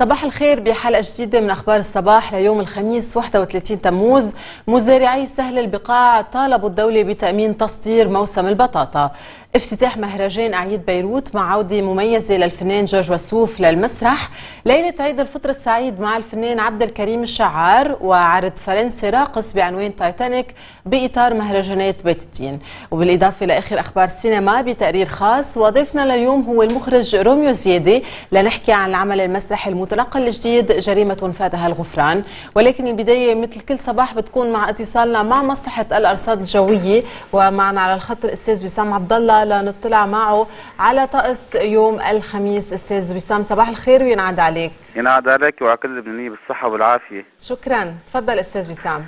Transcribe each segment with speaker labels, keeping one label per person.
Speaker 1: صباح الخير بحلقة جديدة من أخبار الصباح ليوم الخميس 31 تموز مزارعي سهل البقاع طالبوا الدولة بتأمين تصدير موسم البطاطا افتتاح مهرجان أعياد بيروت مع عودة مميزة للفنان جورج وسوف للمسرح ليلة عيد الفطر السعيد مع الفنان عبد الكريم الشعار وعرض فرنسي راقص بعنوان تايتانيك بإطار مهرجانات بيت الدين وبالإضافة لآخر أخبار السينما بتقرير خاص وضيفنا لليوم هو المخرج روميو زيادي لنحكي عن العمل المسرحي المتنقل الجديد جريمة فادها الغفران ولكن البداية مثل كل صباح بتكون مع اتصالنا مع مصلحة الأرصاد الجوية ومعنا على الخط الأستاذ وسام عبد الله لنطلع معه على طقس يوم الخميس استاذ وسام صباح الخير وينعاد عليك
Speaker 2: ينعاد عليك وعلى كل اللبنانيين بالصحه والعافيه
Speaker 1: شكرا تفضل استاذ وسام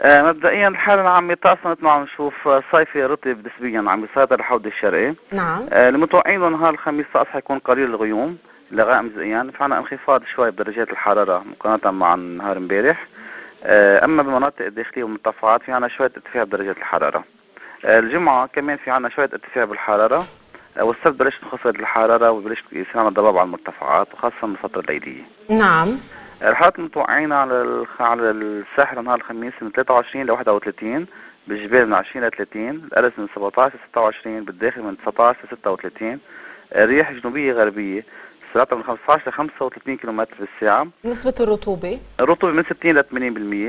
Speaker 2: آه مبدئيا حالنا عم يطقس مثل ما عم نشوف صيفي رطب نسبيا عم يسيطر الحوض الشرقي نعم آه المتوقعين نهار الخميس طقس حيكون قليل الغيوم لغائم مزئيا في عنا انخفاض شوي بدرجات الحراره مقارنه مع نهار امبارح آه، اما بمناطق الداخليه والمرتفعات في عنا شويه ارتفاع بدرجات الحراره آه، الجمعة كمان في عنا شوية ارتفاع بالحرارة آه، والسبت بلشت تنخفض الحرارة وبلش يصير عنا ضباب على المرتفعات وخاصة من الفترة الليلية.
Speaker 1: نعم. آه، الحرارة
Speaker 2: المتوقعين على على الساحل نهار الخميس من 23 ل 31 بالجبال من 20 ل 30 الأرز من 17 ل 26 بالداخل من 19 ل 36
Speaker 1: الرياح جنوبية
Speaker 2: غربية السرعتها من 15 ل 35 كم في الساعة
Speaker 1: نسبة الرطوبة
Speaker 2: الرطوبة من 60 ل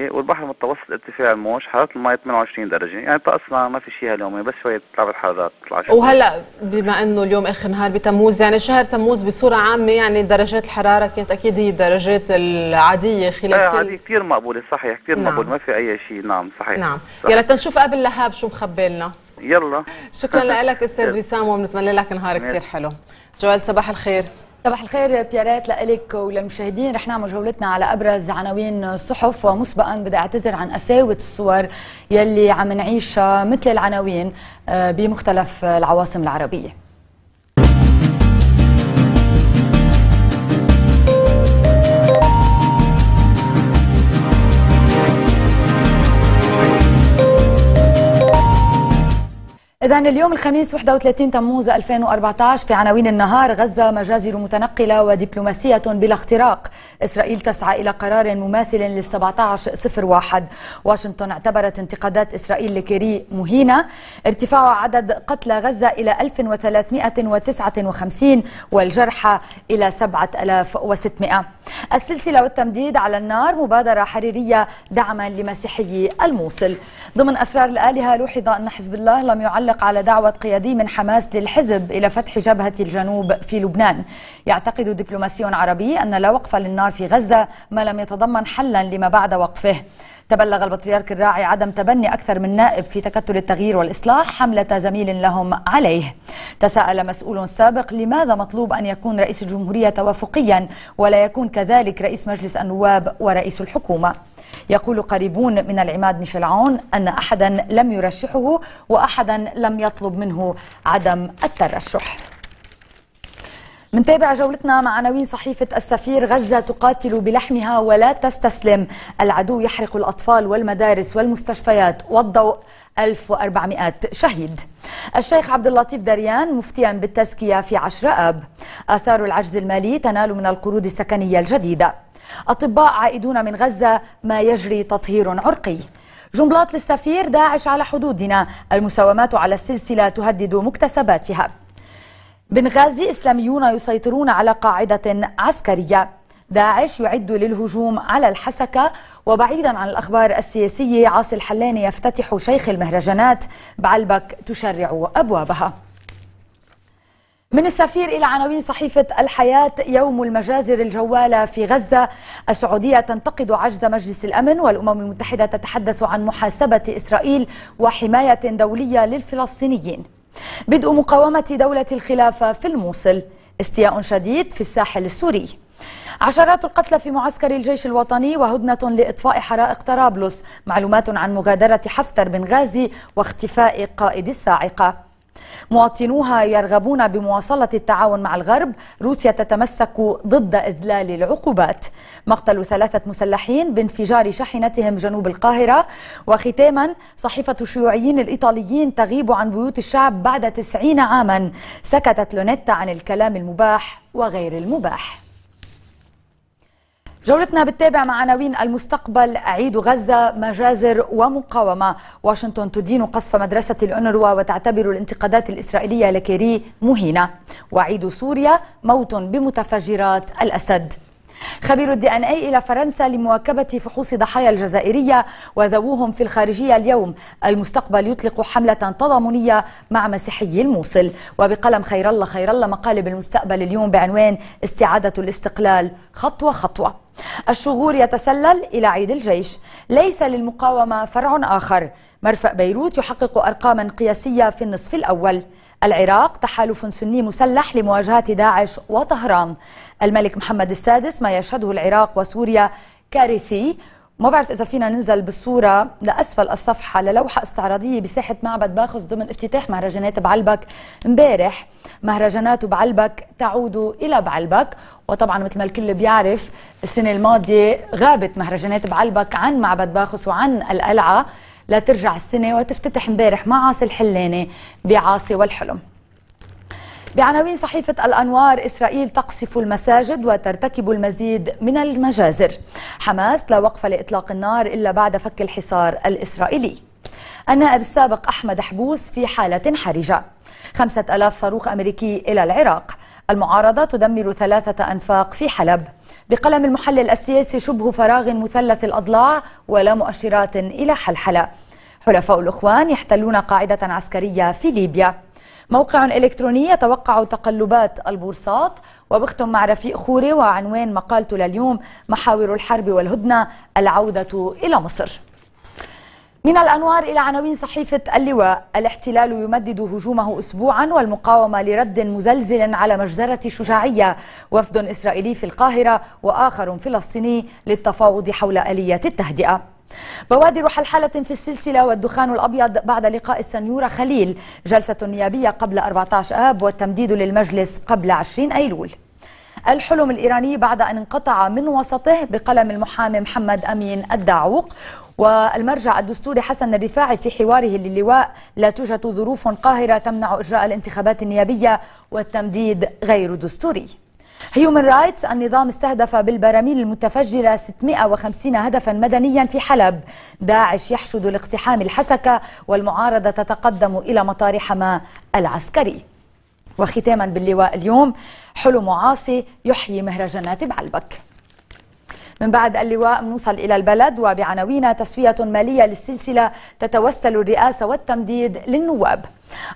Speaker 2: 80% والبحر المتوسط ارتفاع الموج حرارة الماء 28 درجة يعني طقسنا ما في شيء هاليوم بس شوية لعبة حرارات تطلع وهلا
Speaker 1: بما انه اليوم اخر نهار بتموز يعني شهر تموز بصورة عامة يعني درجات الحرارة كانت اكيد هي الدرجات العادية خلال إيه، كل عادية
Speaker 2: كثير مقبولة صحيح كثير نعم. مقبول ما في أي شيء نعم صحيح نعم
Speaker 1: يلا تنشوف قبل لهاب شو مخبي لنا يلا شكرا لك استاذ وسام وبنتمنى لك نهار كثير حلو
Speaker 3: جوال صباح الخير صباح الخير بيارات لك وللمشاهدين رح نعمل جولتنا على أبرز عناوين الصحف ومسبقا بدي أعتذر عن قساوة الصور يلي عم نعيشها مثل العناوين آه، بمختلف العواصم العربية إذا اليوم الخميس 31 تموز 2014 في عناوين النهار غزة مجازر متنقلة ودبلوماسية بلا اختراق إسرائيل تسعى إلى قرار مماثل لل 1701 واشنطن اعتبرت انتقادات إسرائيل لكيري مهينة ارتفاع عدد قتلى غزة إلى 1359 والجرحى إلى 7600 السلسلة والتمديد على النار مبادرة حريرية دعما لمسيحي الموصل ضمن أسرار الآلهة لوحظ أن حزب الله لم يعلق يعلق على دعوة قيادي من حماس للحزب إلى فتح جبهة الجنوب في لبنان يعتقد دبلوماسي عربي أن لا وقف للنار في غزة ما لم يتضمن حلا لما بعد وقفه تبلغ البطريرك الراعي عدم تبني أكثر من نائب في تكتل التغيير والإصلاح حملة زميل لهم عليه تساءل مسؤول سابق لماذا مطلوب أن يكون رئيس الجمهورية توافقيا ولا يكون كذلك رئيس مجلس النواب ورئيس الحكومة يقول قريبون من العماد ميشيل عون أن أحدا لم يرشحه وأحدا لم يطلب منه عدم الترشح منتابع جولتنا مع عناوين صحيفة السفير غزة تقاتل بلحمها ولا تستسلم العدو يحرق الأطفال والمدارس والمستشفيات والضوء 1400 شهيد الشيخ عبد اللطيف دريان مفتيا بالتزكية في عشر أب آثار العجز المالي تنال من القروض السكنية الجديدة أطباء عائدون من غزة ما يجري تطهير عرقي جنبلاط للسفير داعش على حدودنا المساومات على السلسلة تهدد مكتسباتها بنغازي إسلاميون يسيطرون على قاعدة عسكرية داعش يعد للهجوم على الحسكة وبعيدا عن الأخبار السياسية عاصي الحلاني يفتتح شيخ المهرجانات بعلبك تشرع أبوابها من السفير إلى عناوين صحيفة الحياة يوم المجازر الجوالة في غزة السعودية تنتقد عجز مجلس الأمن والأمم المتحدة تتحدث عن محاسبة إسرائيل وحماية دولية للفلسطينيين بدء مقاومة دولة الخلافة في الموصل استياء شديد في الساحل السوري عشرات القتلى في معسكر الجيش الوطني وهدنة لإطفاء حرائق طرابلس معلومات عن مغادرة حفتر بن غازي واختفاء قائد الصاعقة مواطنوها يرغبون بمواصلة التعاون مع الغرب روسيا تتمسك ضد إذلال العقوبات مقتل ثلاثة مسلحين بانفجار شاحنتهم جنوب القاهرة وختاما صحيفة الشيوعيين الإيطاليين تغيب عن بيوت الشعب بعد تسعين عاما سكتت لونيتا عن الكلام المباح وغير المباح جولتنا بتتابع مع عناوين المستقبل عيد غزة مجازر ومقاومة واشنطن تدين قصف مدرسة الانروا وتعتبر الانتقادات الإسرائيلية لكيري مهينة وعيد سوريا موت بمتفجرات الأسد خبير الدي ان اي الى فرنسا لمواكبه فحوص ضحايا الجزائريه وذووهم في الخارجيه اليوم المستقبل يطلق حمله تضامنيه مع مسيحي الموصل وبقلم خير الله خير الله مقالب المستقبل اليوم بعنوان استعاده الاستقلال خطوه خطوه الشغور يتسلل إلى عيد الجيش ليس للمقاومة فرع آخر مرفأ بيروت يحقق أرقاما قياسية في النصف الأول العراق تحالف سني مسلح لمواجهة داعش وطهران الملك محمد السادس ما يشهده العراق وسوريا كارثي ما بعرف اذا فينا ننزل بالصوره لاسفل الصفحه للوحه استعراضيه بساحه معبد باخص ضمن افتتاح مهرجانات بعلبك امبارح مهرجانات بعلبك تعود الى بعلبك وطبعا مثل ما الكل بيعرف السنه الماضيه غابت مهرجانات بعلبك عن معبد باخص وعن القلعه لترجع السنه وتفتتح امبارح مع عاصي الحلاني بعاصي والحلم بعناوين صحيفة الأنوار إسرائيل تقصف المساجد وترتكب المزيد من المجازر حماس لا وقف لإطلاق النار إلا بعد فك الحصار الإسرائيلي النائب السابق أحمد حبوس في حالة حرجة خمسة ألاف صاروخ أمريكي إلى العراق المعارضة تدمر ثلاثة أنفاق في حلب بقلم المحلل السياسي شبه فراغ مثلث الأضلاع ولا مؤشرات إلى حلحلة حلفاء الأخوان يحتلون قاعدة عسكرية في ليبيا موقع إلكتروني يتوقع تقلبات البورصات وبختم مع رفيق خوري وعنوان مقالته لليوم محاور الحرب والهدنة العودة إلى مصر من الأنوار إلى عناوين صحيفة اللواء الاحتلال يمدد هجومه أسبوعا والمقاومة لرد مزلزل على مجزرة شجاعية وفد إسرائيلي في القاهرة وآخر فلسطيني للتفاوض حول آلية التهدئة بوادر حلحلة في السلسلة والدخان الأبيض بعد لقاء السنيورة خليل جلسة نيابية قبل 14 آب والتمديد للمجلس قبل 20 أيلول الحلم الإيراني بعد أن انقطع من وسطه بقلم المحامي محمد أمين الدعوق والمرجع الدستوري حسن الرفاعي في حواره للواء لا توجد ظروف قاهرة تمنع إجراء الانتخابات النيابية والتمديد غير دستوري هيومن رايتس النظام استهدف بالبراميل المتفجرة 650 هدفا مدنيا في حلب داعش يحشد لاقتحام الحسكة والمعارضة تتقدم إلى مطار حماة العسكري وختاما باللواء اليوم حلم عاصي يحيي مهرجانات بعلبك من بعد اللواء نوصل إلى البلد وبعناوين تسوية مالية للسلسلة تتوسل الرئاسة والتمديد للنواب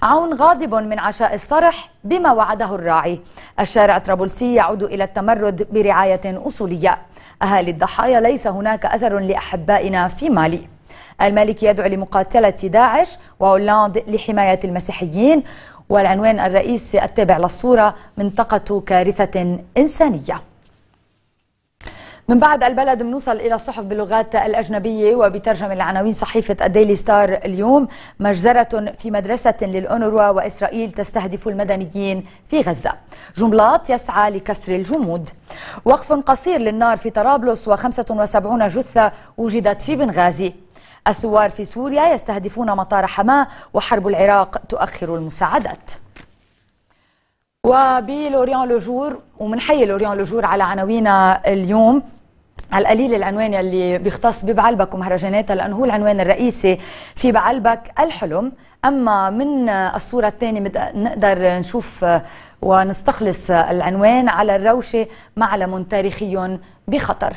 Speaker 3: عون غاضب من عشاء الصرح بما وعده الراعي الشارع طرابلسي يعود إلى التمرد برعاية أصولية أهالي الضحايا ليس هناك أثر لأحبائنا في مالي المالك يدعو لمقاتلة داعش وهولاند لحماية المسيحيين والعنوان الرئيسي التابع للصورة منطقة كارثة إنسانية من بعد البلد بنوصل إلى الصحف باللغات الأجنبية وبترجمة العناوين صحيفة الديلي ستار اليوم مجزرة في مدرسة للأونروا وإسرائيل تستهدف المدنيين في غزة جملات يسعى لكسر الجمود وقف قصير للنار في طرابلس و75 جثة وجدت في بنغازي الثوار في سوريا يستهدفون مطار حماه وحرب العراق تؤخر المساعدات وبلوريان لوجور حي لوريان لوجور على عناوينا اليوم على القليل العنوان اللي بيختص ببعلبك ومهرجاناتها لانه هو العنوان الرئيسي في بعلبك الحلم اما من الصوره الثانيه نقدر نشوف ونستخلص العنوان على الروشه معلم تاريخي بخطر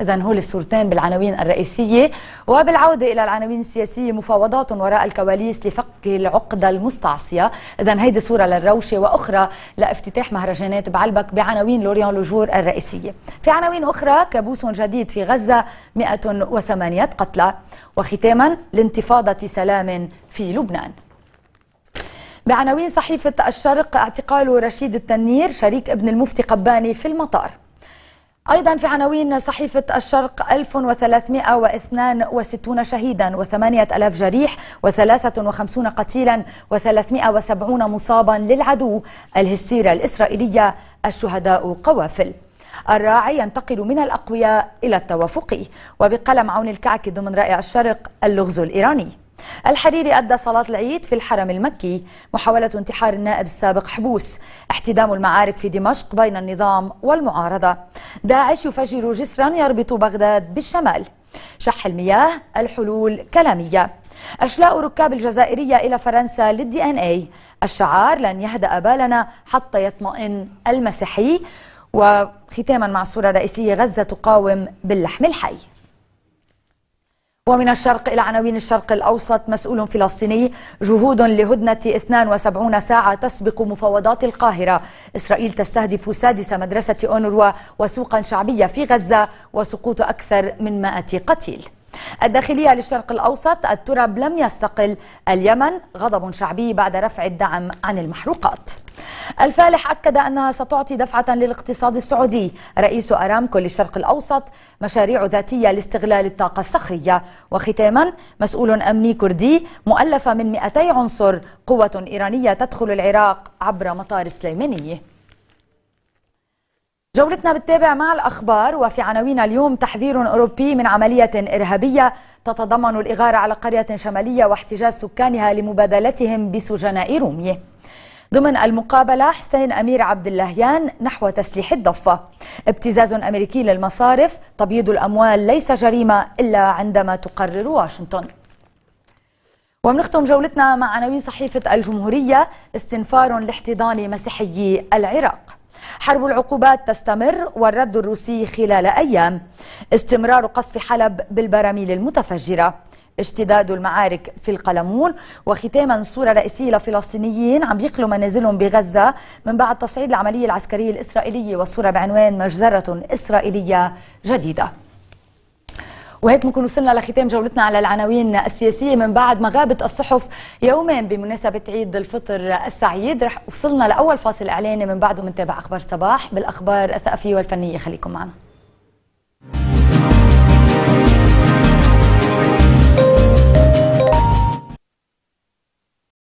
Speaker 3: إذا هول الصورتين بالعناوين الرئيسية وبالعودة إلى العناوين السياسية مفاوضات وراء الكواليس لفك العقدة المستعصية إذا هيدي صورة للروشة وأخرى لافتتاح مهرجانات بعلبك بعناوين لوريان لوجور الرئيسية في عناوين أخرى كابوس جديد في غزة 108 قتلى وختاما لانتفاضة سلام في لبنان بعناوين صحيفة الشرق اعتقال رشيد التنير شريك ابن المفتي قباني في المطار أيضا في عناوين صحيفة الشرق 1362 شهيدا و8000 جريح و53 قتيلا و370 مصابا للعدو الهستيرة الإسرائيلية الشهداء قوافل الراعي ينتقل من الأقوياء إلى التوافقي وبقلم عون الكعك ضمن رائع الشرق اللغز الإيراني الحريري أدى صلاة العيد في الحرم المكي محاولة انتحار النائب السابق حبوس احتدام المعارك في دمشق بين النظام والمعارضة داعش يفجر جسرا يربط بغداد بالشمال شح المياه الحلول كلامية أشلاء ركاب الجزائرية إلى فرنسا للدي أن أي الشعار لن يهدأ بالنا حتى يطمئن المسيحي وختاما مع صورة رئيسية غزة تقاوم باللحم الحي ومن الشرق إلى عناوين الشرق الأوسط مسؤول فلسطيني جهود لهدنة 72 ساعة تسبق مفاوضات القاهرة إسرائيل تستهدف سادس مدرسة أونروا وسوقا شعبية في غزة وسقوط أكثر من 100 قتيل الداخلية للشرق الأوسط التراب لم يستقل اليمن غضب شعبي بعد رفع الدعم عن المحروقات الفالح أكد أنها ستعطي دفعة للاقتصاد السعودي رئيس أرامكو للشرق الأوسط مشاريع ذاتية لاستغلال الطاقة الصخرية وختاما مسؤول أمني كردي مؤلفة من 200 عنصر قوة إيرانية تدخل العراق عبر مطار سليمانيه جولتنا بتتابع مع الأخبار وفي عناوين اليوم تحذير أوروبي من عملية إرهابية تتضمن الإغارة على قرية شمالية واحتجاز سكانها لمبادلتهم بسجناء رومية ضمن المقابلة حسين أمير عبد اللهيان نحو تسليح الضفة ابتزاز أمريكي للمصارف تبييض الأموال ليس جريمة إلا عندما تقرر واشنطن ومنختم جولتنا مع عناوين صحيفة الجمهورية استنفار لاحتضان مسيحيي العراق حرب العقوبات تستمر والرد الروسي خلال أيام استمرار قصف حلب بالبراميل المتفجرة اشتداد المعارك في القلمون وختاما صورة رئيسية لفلسطينيين عم يقلوا منازلهم بغزة من بعد تصعيد العملية العسكرية الإسرائيلية والصورة بعنوان مجزرة إسرائيلية جديدة وهيك بنكون وصلنا لختام جولتنا على العناوين السياسية من بعد ما غابت الصحف يومين بمناسبة عيد الفطر السعيد رح وصلنا لأول فاصل إعلاني من بعده منتابع أخبار صباح بالأخبار الثقافية والفنية خليكم معنا